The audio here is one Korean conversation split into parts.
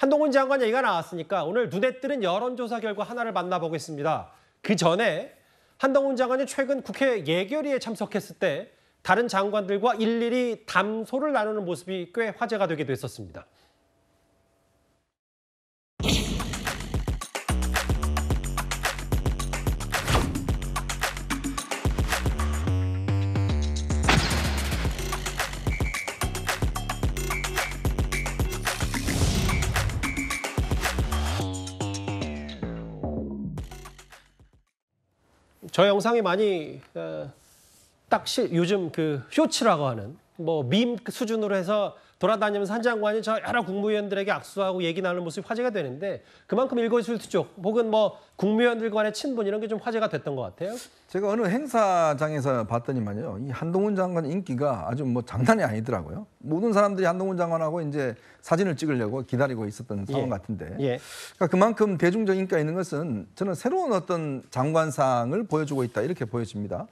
한동훈 장관 얘기가 나왔으니까 오늘 눈에 띄는 여론조사 결과 하나를 만나보겠습니다. 그 전에 한동훈 장관이 최근 국회 예결위에 참석했을 때 다른 장관들과 일일이 담소를 나누는 모습이 꽤 화제가 되기도 했었습니다. 저 영상이 많이 어, 딱 시, 요즘 그 쇼츠라고 하는 뭐밈 수준으로 해서 돌아다니면서 한 장관이 저 여러 국무위원들에게 악수하고 얘기 나누는 모습이 화제가 되는데 그만큼 일거수일투 쪽 혹은 뭐 국무위원들 간의 친분 이런 게 좀 화제가 됐던 것 같아요. 제가 어느 행사장에서 봤더니만요. 이 한동훈 장관 인기가 아주 뭐 장난이 아니더라고요. 모든 사람들이 한동훈 장관하고 이제 사진을 찍으려고 기다리고 있었던 상황 예. 같은데. 예. 그러니까 그만큼 대중적 인기가 있는 것은 저는 새로운 어떤 장관상을 보여주고 있다 이렇게 보여집니다.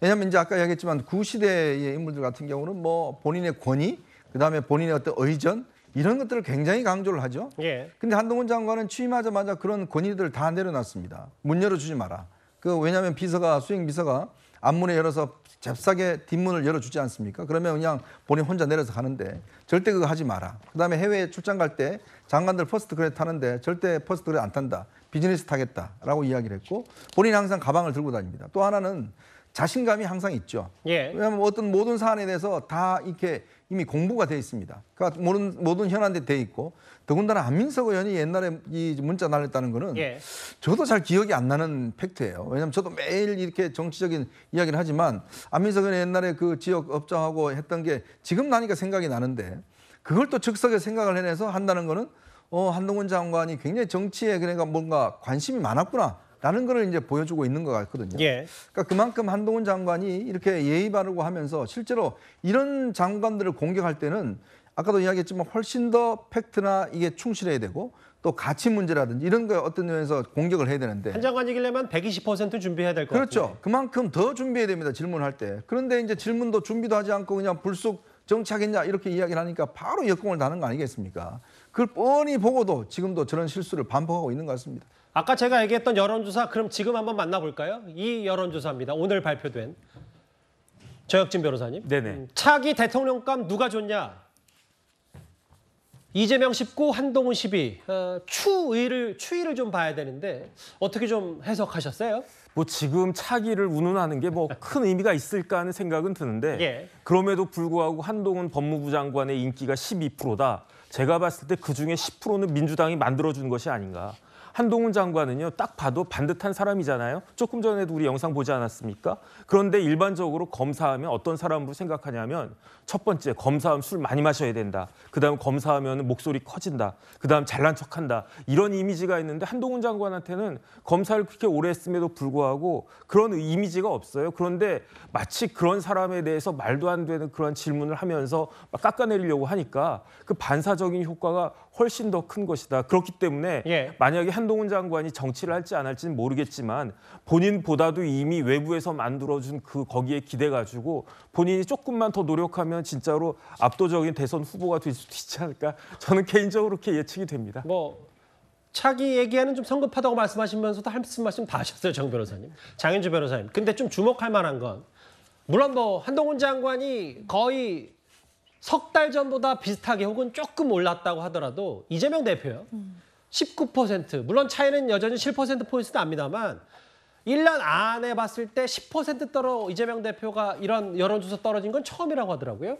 왜냐하면 이제 아까 이야기했지만 구시대의 인물들 같은 경우는 뭐 본인의 권위, 그 다음에 본인의 어떤 의전 이런 것들을 굉장히 강조를 하죠. 예. 근데 한동훈 장관은 취임하자마자 그런 권위들을 다 내려놨습니다. 문 열어주지 마라. 그 왜냐하면 비서가 수행 비서가 앞문을 열어서 잽싸게 뒷문을 열어주지 않습니까? 그러면 그냥 본인 혼자 내려서 가는데 절대 그거 하지 마라. 그다음에 해외 출장 갈 때 장관들 퍼스트 그레 타는데 절대 퍼스트 그레 안 탄다. 비즈니스 타겠다라고 이야기를 했고 본인 항상 가방을 들고 다닙니다. 또 하나는 자신감이 항상 있죠. 예. 왜냐하면 어떤 모든 사안에 대해서 다 이렇게 이미 공부가 돼 있습니다. 그러니까 모든 모든 현안에 돼 있고 더군다나 안민석 의원이 옛날에 이 문자 날렸다는 거는 예. 저도 잘 기억이 안 나는 팩트예요. 왜냐하면 저도 매일 이렇게 정치적인 이야기를 하지만 안민석 의원이 옛날에 그 지역 업장하고 했던 게 지금 나니까 생각이 나는데 그걸 또 즉석에 생각을 해내서 한다는 거는 어 한동훈 장관이 굉장히 정치에 그러니까 뭔가 관심이 많았구나. 라는 걸 이제 보여주고 있는 것 같거든요. 예. 그러니까 그만큼 한동훈 장관이 이렇게 예의 바르고 하면서 실제로 이런 장관들을 공격할 때는 아까도 이야기했지만 훨씬 더 팩트나 이게 충실해야 되고 또 가치 문제라든지 이런 거에 어떤 면에서 공격을 해야 되는데 한 장관이길래만 120% 준비해야 될것 그렇죠. 같은데. 그만큼 더 준비해야 됩니다. 질문할 때. 그런데 이제 질문도 준비도 하지 않고 그냥 불쑥 정치하겠냐 이렇게 이야기를 하니까 바로 역공을 다는 거 아니겠습니까? 그걸 뻔히 보고도 지금도 저런 실수를 반복하고 있는 것 같습니다. 아까 제가 얘기했던 여론조사 그럼 지금 한번 만나볼까요? 이 여론조사입니다. 오늘 발표된 저혁진 변호사님. 네네. 음, 차기 대통령감 누가 줬냐? 이재명 19, 한동훈 12. 어, 추위를 추이를 좀 봐야 되는데 어떻게 좀 해석하셨어요? 뭐 지금 차기를 운운하는 게 뭐 큰 의미가 있을까 하는 생각은 드는데 예. 그럼에도 불구하고 한동훈 법무부 장관의 인기가 12%다. 제가 봤을 때그 중에 10%는 민주당이 만들어준 것이 아닌가. 한동훈 장관은요 딱 봐도 반듯한 사람이잖아요. 조금 전에도 우리 영상 보지 않았습니까? 그런데 일반적으로 검사하면 어떤 사람으로 생각하냐면 첫 번째 검사하면 술 많이 마셔야 된다. 그다음 검사하면 목소리 커진다. 그다음 잘난 척한다. 이런 이미지가 있는데 한동훈 장관한테는 검사를 그렇게 오래 했음에도 불구하고 그런 이미지가 없어요. 그런데 마치 그런 사람에 대해서 말도 안 되는 그런 질문을 하면서 막 깎아내리려고 하니까 그 반사적인 효과가 훨씬 더 큰 것이다. 그렇기 때문에 예. 만약에 한동훈 장관이 정치를 할지 안 할지는 모르겠지만 본인보다도 이미 외부에서 만들어준 그 거기에 기대 가지고 본인이 조금만 더 노력하면 진짜로 압도적인 대선 후보가 될 수 있지 않을까 저는 개인적으로 그렇게 예측이 됩니다. 뭐 차기 얘기에는 좀 성급하다고 말씀하시면서도 한 말씀 다 하셨어요 정 변호사님, 장현주 변호사님. 근데 좀 주목할 만한 건 물론 뭐 한동훈 장관이 거의 석달 전보다 비슷하게 혹은 조금 올랐다고 하더라도 이재명 대표요. 19% 물론 차이는 여전히 7%포인트 납니다만 1년 안에 봤을 때 10% 떨어 이재명 대표가 이런 여론조사 떨어진 건 처음이라고 하더라고요.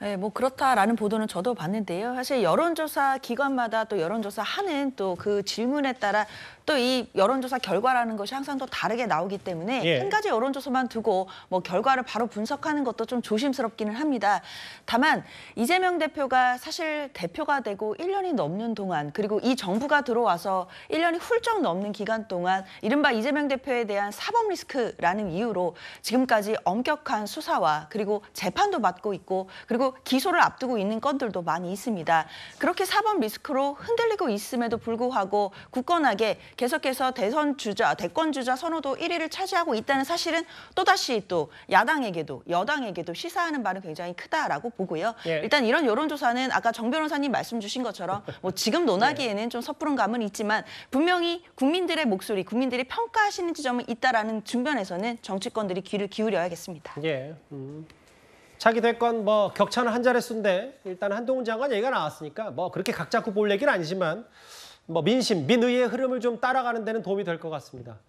네, 뭐 그렇다라는 보도는 저도 봤는데요. 사실 여론조사 기관마다 또 여론조사 하는 또 그 질문에 따라 또 이 여론조사 결과라는 것이 항상 또 다르게 나오기 때문에 예. 한 가지 여론조사만 두고 뭐 결과를 바로 분석하는 것도 좀 조심스럽기는 합니다. 다만 이재명 대표가 사실 대표가 되고 1년이 넘는 동안 그리고 이 정부가 들어와서 1년이 훌쩍 넘는 기간 동안 이른바 이재명 대표에 대한 사법 리스크라는 이유로 지금까지 엄격한 수사와 그리고 재판도 받고 있고 그리고 기소를 앞두고 있는 건들도 많이 있습니다. 그렇게 사법 리스크로 흔들리고 있음에도 불구하고 굳건하게 계속해서 대선 주자, 대권 주자 선호도 1위를 차지하고 있다는 사실은 또다시 또 야당에게도 여당에게도 시사하는 바는 굉장히 크다라고 보고요. 예. 일단 이런 여론조사는 아까 정 변호사님 말씀 주신 것처럼 뭐 지금 논하기에는 좀 섣부른 감은 있지만 분명히 국민들의 목소리, 국민들이 평가하시는 지점은 있다라는 중변에서는 정치권들이 귀를 기울여야겠습니다. 예. 음. 자기 됐건 뭐 격차는 한 자릿수인데 일단 한동훈 장관 얘기가 나왔으니까 뭐 그렇게 각 잡고 볼 얘기는 아니지만 뭐 민심, 민의의 흐름을 좀 따라가는 데는 도움이 될 것 같습니다.